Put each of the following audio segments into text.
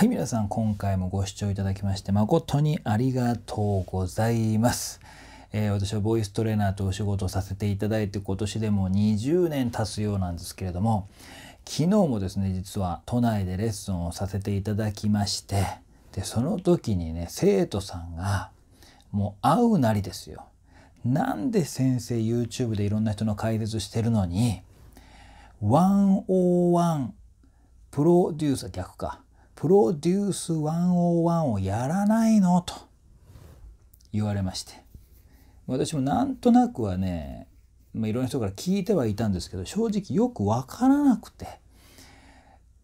はい、皆さん、今回もご視聴いただきまして、誠にありがとうございます。えー、私はボイストレーナーとお仕事させていただいて、今年でも20年経つようなんですけれども、昨日もですね、実は都内でレッスンをさせていただきまして、で、その時にね、生徒さんが、もう会うなりですよ。なんで先生 YouTube でいろんな人の解説してるのに、101プロデューサー逆か。プロデュース101をやらないのと言われまして私もなんとなくはね、まあ、いろんな人から聞いてはいたんですけど正直よく分からなくて、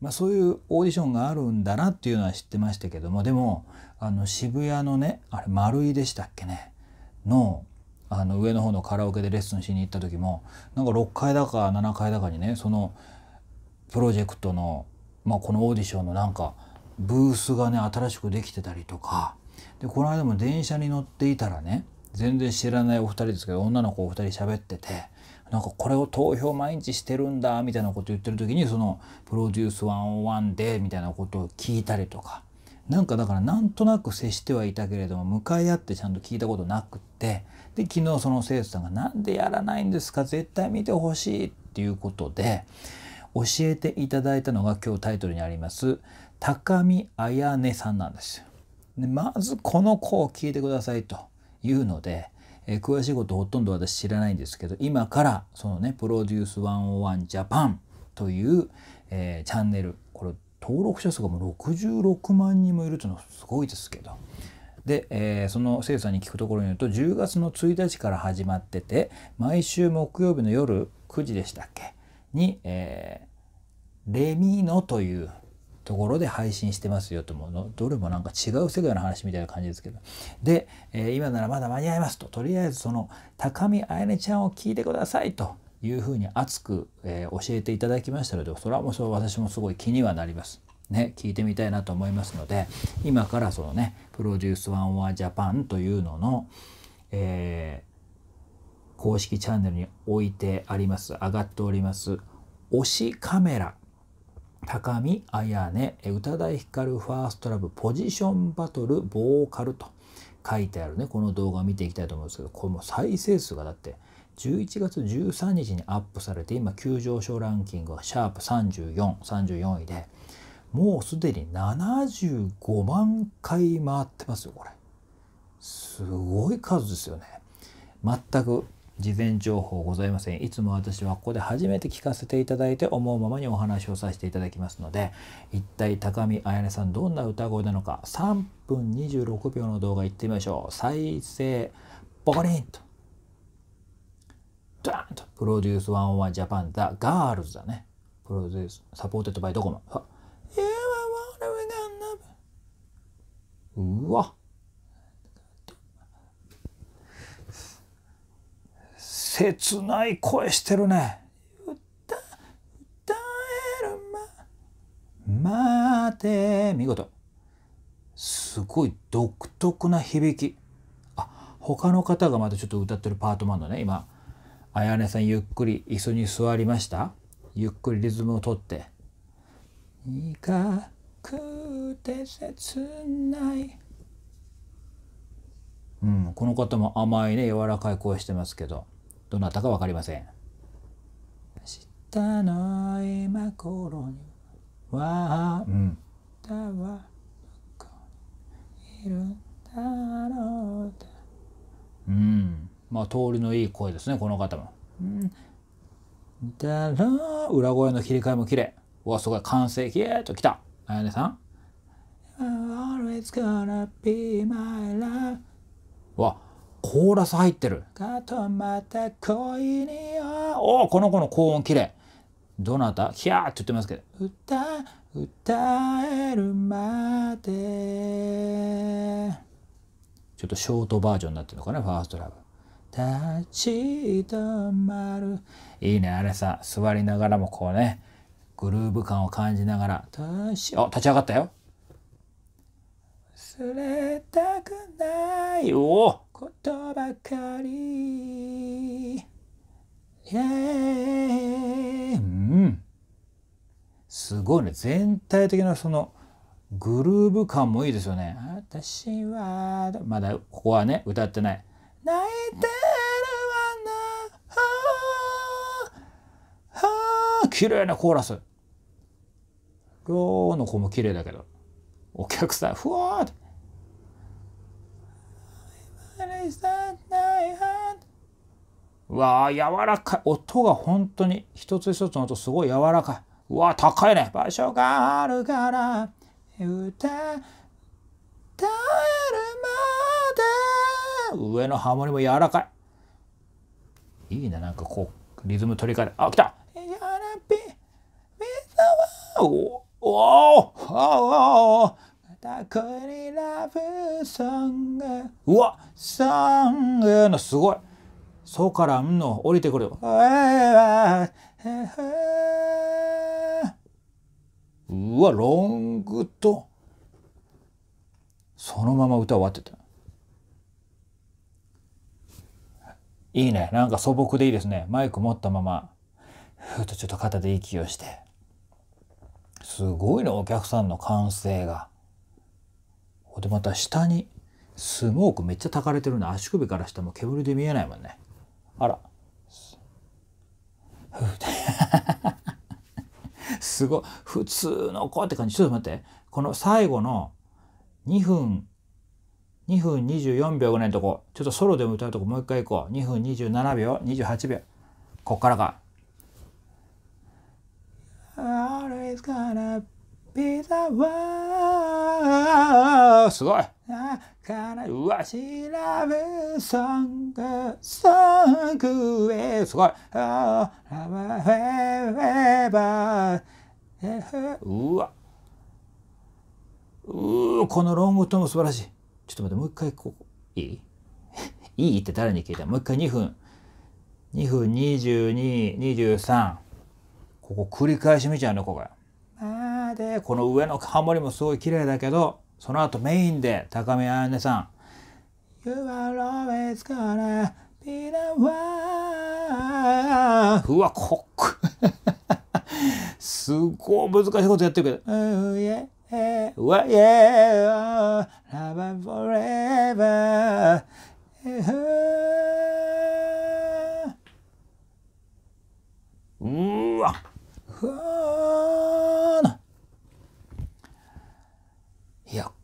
まあ、そういうオーディションがあるんだなっていうのは知ってましたけどもでもあの渋谷のねあれ丸井でしたっけねのあの上の方のカラオケでレッスンしに行った時もなんか6階だか7階だかにねそのプロジェクトの、まあ、このオーディションのなんかブースがね新しくできてたりとかでこの間も電車に乗っていたらね全然知らないお二人ですけど女の子お二人喋っててなんかこれを投票毎日してるんだみたいなこと言ってる時にその「プロデュース101で」みたいなことを聞いたりとかなんかだからなんとなく接してはいたけれども向かい合ってちゃんと聞いたことなくってで昨日その生徒さんが「何でやらないんですか絶対見てほしい」っていうことで教えていただいたのが今日タイトルにあります「高見彩音さんなんですよ。まずこの子を聞いてくださいというので、えー、詳しいことほとんど私知らないんですけど今からそのね「プロデュース101ジャパン」という、えー、チャンネルこれ登録者数がもう66万人もいるというのはすごいですけど。で、えー、その生さんに聞くところによると10月の1日から始まってて毎週木曜日の夜9時でしたっけに、えー、レミノというところで配信してますよともどれもなんか違う世界の話みたいな感じですけどで、えー、今ならまだ間に合いますととりあえずその高見あやねちゃんを聞いてくださいというふうに熱く、えー、教えていただきましたのでそれはもうそう私もすごい気にはなります。ね、聞いてみたいなと思いますので今からそのね「プロデュース101ジャパン」というのの、えー、公式チャンネルに置いてあります上がっております推しカメラ高見綾音宇多田ヒカルファーストラブポジションバトルボーカルと書いてあるねこの動画を見ていきたいと思うんですけどこれも再生数がだって11月13日にアップされて今急上昇ランキングはシャープ3434 34位でもうすでに75万回回ってますよこれすごい数ですよね全く事前情報ございません。いつも私はここで初めて聞かせていただいて思うままにお話をさせていただきますので、一体高見彩音さんどんな歌声なのか、3分26秒の動画いってみましょう。再生、ボコリンと。ドーンと。プロデュース101ジャパン、ザ・ガールズだね。プロデュース、サポーテッドバイドコモ。うわ。切ない声してるね。歌、歌えるま、待て、見事。すごい独特な響き。あ、他の方がまたちょっと歌ってるパートマンるのね、今。あやねさんゆっくり椅子に座りましたゆっくりリズムをとって「苦くて切ない」うんこの方も甘いね柔らかい声してますけどどなたか分かりません。の今頃には、うん、わどこにいるんだろううん。まあ通りのいい声ですね、この方も。だろう裏声の切り替えも綺麗。うわ、すごい。完成。ヒーときた。あやねさん。I'm always gonna be my love. わ、コーラス入ってる。かとまた恋におおこの子の高音綺麗どなたヒャーって言ってますけど。歌、歌えるまで。ちょっとショートバージョンになってるのかね、ファーストラブ。立ち止まる。いいね、あれさ、座りながらもこうね、グルーヴ感を感じながら、立ち、あ、立ち上がったよ。忘れたくない。おおことばかり、yeah. うん、すごいね全体的なそのグルーヴ感もいいですよね私はまだここはね歌ってない泣いてるわなはあ綺麗なコーラス。ローの子も綺麗だけど、お客さん、ふわーって、わあ、柔らかい。音が本当に一つ一つの音すごい柔らかい。うわ高いね。場所があるから、歌、歌えるまで。上のハモリも柔らかい。いいね。なんかこう、リズム取り替えあ、来た。やらび、みんなは、おおおおおタコにラブソングうわソングのすごいそうからんの降りてくるようわロングとそのまま歌終わってたいいねなんか素朴でいいですねマイク持ったままふっとちょっと肩で息をしてすごいねお客さんの歓声が。でまた下にスモークめっちゃたかれてるの足首から下も煙で見えないもんねあら すごい普通の子って感じちょっと待ってこの最後の2分2分24秒ぐらいのとこちょっとソロでも歌うとこもう一回行こう2分27秒28秒こっからかあれ s gonna ピザはすごいあかなうわしラブソングソングへすごいあラブフェーバーうわうこのロングトーンも素晴らしいちょっと待ってもう一回ここいいいいって誰に聞いたもう一回2分2分2223ここ繰り返し見ちゃうねここが。でこの上のハモリもすごい綺麗だけどその後メインで高見彩音さん「You are always gonna be the one」うわコっクすごい難しいことやってるけど「Oh yeah」yeah, love forever. うわ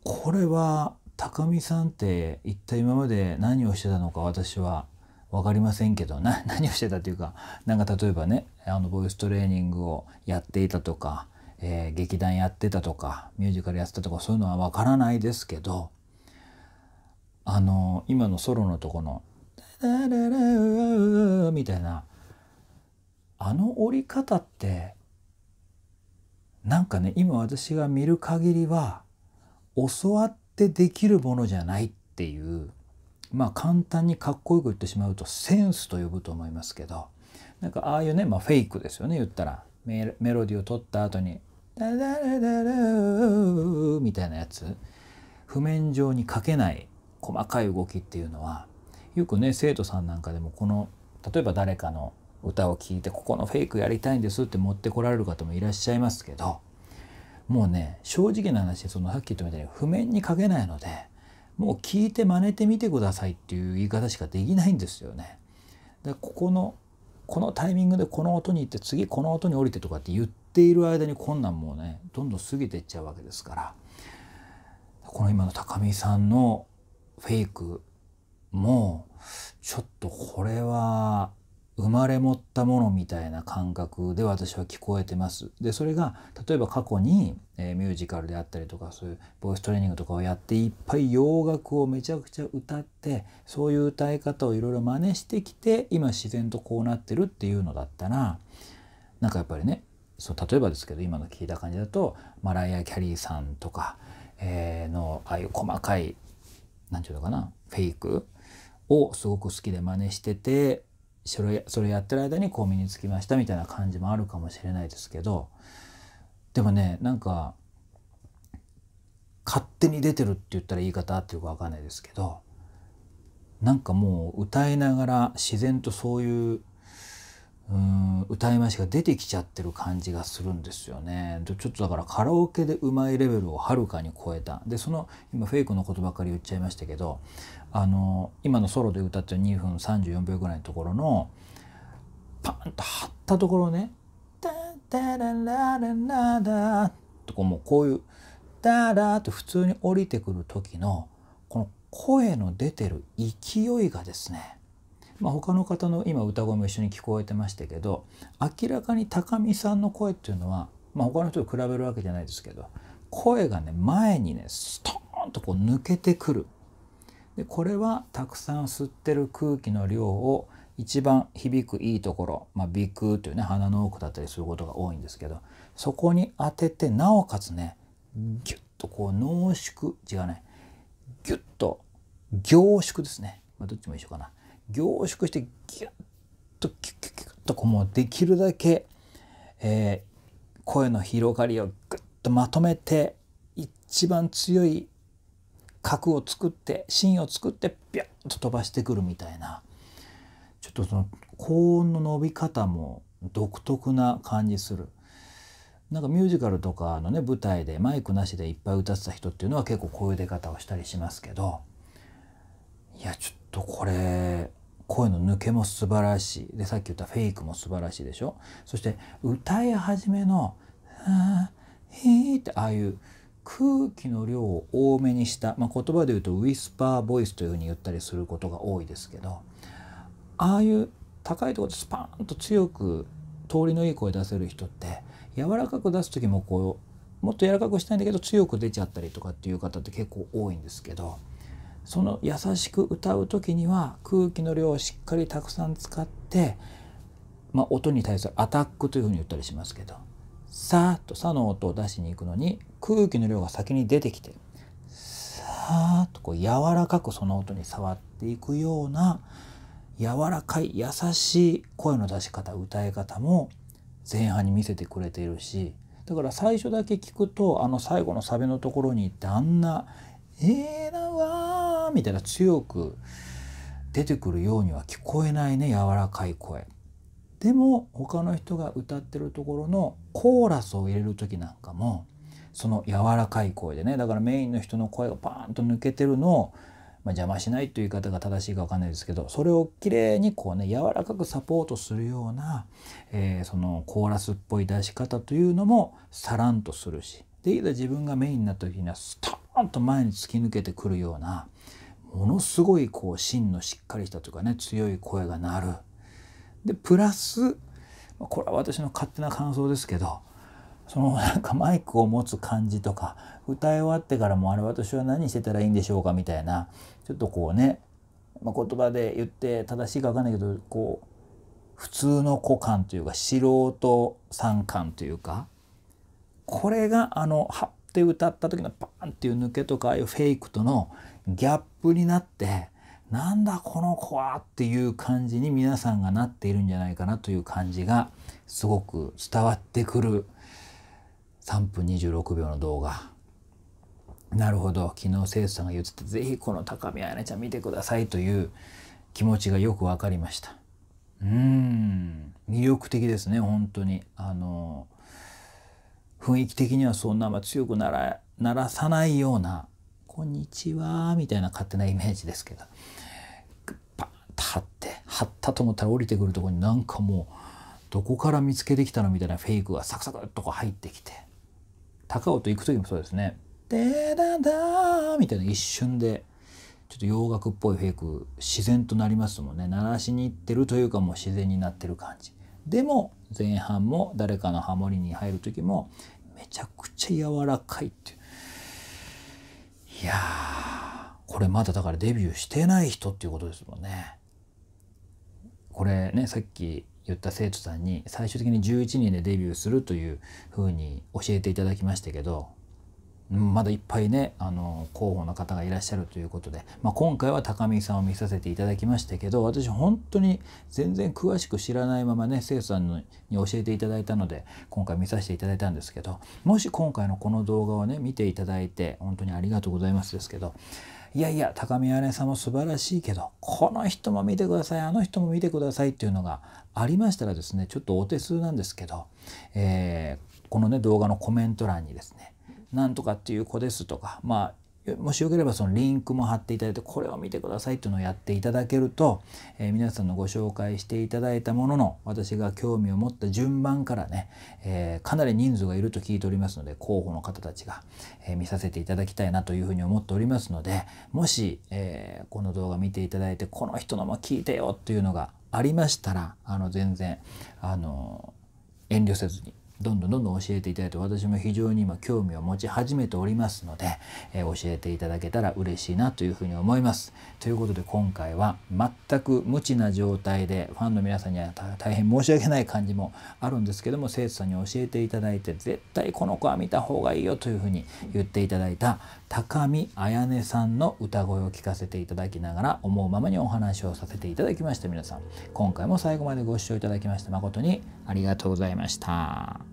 これは高見さんって一体今まで何をしてたのか私は分かりませんけどな 何をしてたっていうかなんか例えばねあのボイストレーニングをやっていたとか、えー、劇団やってたとかミュージカルやってたとかそういうのは分からないですけどあの今のソロのとこの「ダラララみたいなあの折り方ってなんかね今私が見る限りは教わってできるものじゃないっていうまあ簡単にかっこよく言ってしまうとセンスと呼ぶと思いますけどなんかああいうね、まあ、フェイクですよね言ったらメロディーを取った後に「ダダラダラみたいなやつ譜面上に書けない細かい動きっていうのはよくね生徒さんなんかでもこの例えば誰かの歌を聴いてここのフェイクやりたいんですって持ってこられる方もいらっしゃいますけどもうね正直な話そのさっき言ったみたいに譜面に書けないのでもう聞いて真似てみてくださいっていう言い方しかできないんですよね。でここのこのタイミングでこの音に行って次この音に降りてとかって言っている間に困難もねどんどん過ぎていっちゃうわけですからこの今の高見さんのフェイクもちょっとこれは生まれ持ったものみたいな感覚で私は聞こえてます。でそれが例えば過去に、えー、ミュージカルであったりとかそういうボイストレーニングとかをやっていっぱい洋楽をめちゃくちゃ歌ってそういう歌い方をいろいろ真似してきて今自然とこうなってるっていうのだったらなんかやっぱりねそう例えばですけど今の聞いた感じだとマライア・キャリーさんとか、えー、のああいう細かい何て言うのかなフェイクをすごく好きで真似しててそれそれやってる間にこう身につきましたみたいな感じもあるかもしれないですけどでもねなんか勝手に出てるって言ったら言い方あってよく分かんないですけどなんかもう歌いながら自然とそういううん歌い回しが出てきちゃってる感じがするんですよねちょっとだからカラオケでうまいレベルをはるかに超えたでその今フェイクのことばっかり言っちゃいましたけどあの今のソロで歌ってる2分34秒ぐらいのところのパンと張ったところね「ダタララララダ」とこもうこういう「ダラ」って普通に降りてくる時のこの声の出てる勢いがですねまあ、他の方の今歌声も一緒に聞こえてましたけど明らかに高見さんの声っていうのは、まあ、他の人と比べるわけじゃないですけど声がね前にねストーンとこう抜けてくるでこれはたくさん吸ってる空気の量を一番響くいいところ、まあ、鼻腔というね鼻の奥だったりすることが多いんですけどそこに当ててなおかつねギュッとこう濃縮違うねギュッと凝縮ですね、まあ、どっちも一緒かな凝縮してギュッとキュッキュッキュッとこうもうできるだけ、えー、声の広がりをグッとまとめて一番強い核を作って芯を作ってビュッと飛ばしてくるみたいなちょっとその高音の伸び方も独特な感じする。なんかミュージカルとかのね舞台でマイクなしでいっぱい歌ってた人っていうのは結構こういう出方をしたりしますけどいやちょっとこれ声の抜けも素晴らしいでさっき言ったフェイクも素晴らしいでしょそして歌い始めの「あへー」ってああいう空気の量を多めにした、まあ、言葉で言うとウィスパーボイスというふうに言ったりすることが多いですけどああいう高いところでスパーンと強く通りのいい声出せる人って柔らかく出す時もこうもっと柔らかくしたいんだけど強く出ちゃったりとかっていう方って結構多いんですけど。その優しく歌う時には空気の量をしっかりたくさん使って、まあ、音に対するアタックというふうに言ったりしますけど「さ」と「さ」の音を出しに行くのに空気の量が先に出てきて「さ」とこう柔らかくその音に触っていくような柔らかい優しい声の出し方歌い方も前半に見せてくれているしだから最初だけ聞くとあの最後のサビのところに行ってあんな「えーなわみたいな強く出てくるようには聞こえないね柔らかい声。でも他の人が歌ってるところのコーラスを入れる時なんかもその柔らかい声でねだからメインの人の声がパーンと抜けてるのを、まあ、邪魔しないという言い方が正しいか分かんないですけどそれをきれいにこうね柔らかくサポートするような、えー、そのコーラスっぽい出し方というのもさらんとするしでいざ自分がメインになった時にはストーンと前に突き抜けてくるようなものすごいこう芯のしっかりしたというかね強い声が鳴る。でプラスこれは私の勝手な感想ですけどその なんかマイクを持つ感じとか歌い終わってからもあれ私は何してたらいいんでしょうかみたいなちょっとこうね、まあ、言葉で言って正しいか分かんないけどこう普通の股間というか素人三感というかこれがあの張って歌った時のパンっていう抜けとかああいうフェイクとのギャップになってなんだこの子はっていう感じに皆さんがなっているんじゃないかなという感じがすごく伝わってくる3分26秒の動画。なるほど昨日生徒さんが言ってた是非この高見彩音ちゃん見てくださいという気持ちがよく分かりました。うん魅力的ですね本当にあの雰囲気的にはそんな強くならならさないようなこんにちは」みたいな勝手なイメージですけどバーンと張って張ったと思ったら降りてくるとこになんかもうどこから見つけてきたのみたいなフェイクがサクサクっとこう入ってきて高尾と行く時もそうですね「でだだー」みたいな一瞬で。ちょっと洋楽っぽいフェイク自然となりますもんね鳴らしに行ってるというかもう自然になってる感じでも前半も誰かのハモリに入る時もめちゃくちゃ柔らかいっていういやこれまだだからデビューしてない人っていうことですもんね。これねさっき言った生徒さんに最終的に11人でデビューするというふうに教えていただきましたけどまだいっぱいねあの候補の方がいらっしゃるということで、まあ、今回は高見さんを見させていただきましたけど私本当に全然詳しく知らないままね生さんに教えていただいたので今回見させていただいたんですけどもし今回のこの動画をね見ていただいて本当にありがとうございますですけどいやいや高見彩さんも素晴らしいけどこの人も見てくださいあの人も見てくださいっていうのがありましたらですねちょっとお手数なんですけど、えー、このね動画のコメント欄にですねなんとかっていう子ですとか、まあ、もしよければそのリンクも貼っていただいて、これを見てくださいっていうのをやっていただけると、えー、皆さんのご紹介していただいたものの、私が興味を持った順番からね、えー、かなり人数がいると聞いておりますので、候補の方たちが、えー、見させていただきたいなというふうに思っておりますので、もし、えこの動画見ていただいて、この人のも聞いてよっていうのがありましたら、あの、全然、あの、遠慮せずにどんどんどんどん教えていただいて私も非常に今興味を持ち始めておりますので、えー、教えていただけたら嬉しいなというふうに思います。ということで今回は全く無知な状態でファンの皆さんには大変申し訳ない感じもあるんですけども生徒さんに教えていただいて絶対この子は見た方がいいよというふうに言っていただいた高見彩音さんの歌声を聞かせていただきながら思うままにお話をさせていただきました皆さん今回も最後までご視聴いただきまして誠にありがとうございました。